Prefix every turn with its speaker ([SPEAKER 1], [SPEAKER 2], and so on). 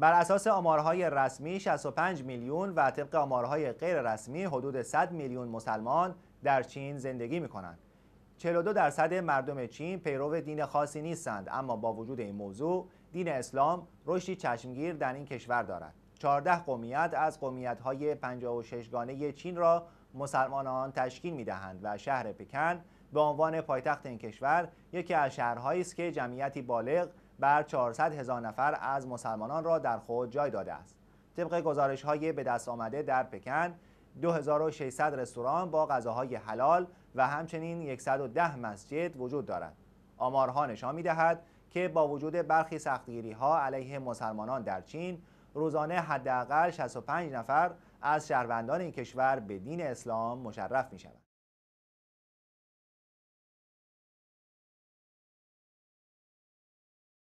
[SPEAKER 1] بر اساس آمارهای رسمی 65 میلیون و طبق آمارهای غیر رسمی حدود 100 میلیون مسلمان در چین زندگی می کنند. 42 درصد مردم چین پیرو دین خاصی نیستند اما با وجود این موضوع دین اسلام رشدی چشمگیر در این کشور دارد. 14 قومیت از قومیت‌های 56 گانه چین را مسلمانان تشکیل دهند و شهر پکن به عنوان پایتخت این کشور یکی از شهرهایی است که جمعیتی بالغ بر 400 هزار نفر از مسلمانان را در خود جای داده است طبق گزارش های به دست آمده در پکن 2600 رستوران با غذاهای حلال و همچنین 110 مسجد وجود دارد آمارها نشان می دهد که با وجود برخی سختگیری ها علیه مسلمانان در چین روزانه حداقل 65 نفر از شهروندان این کشور به دین اسلام مشرف می شود.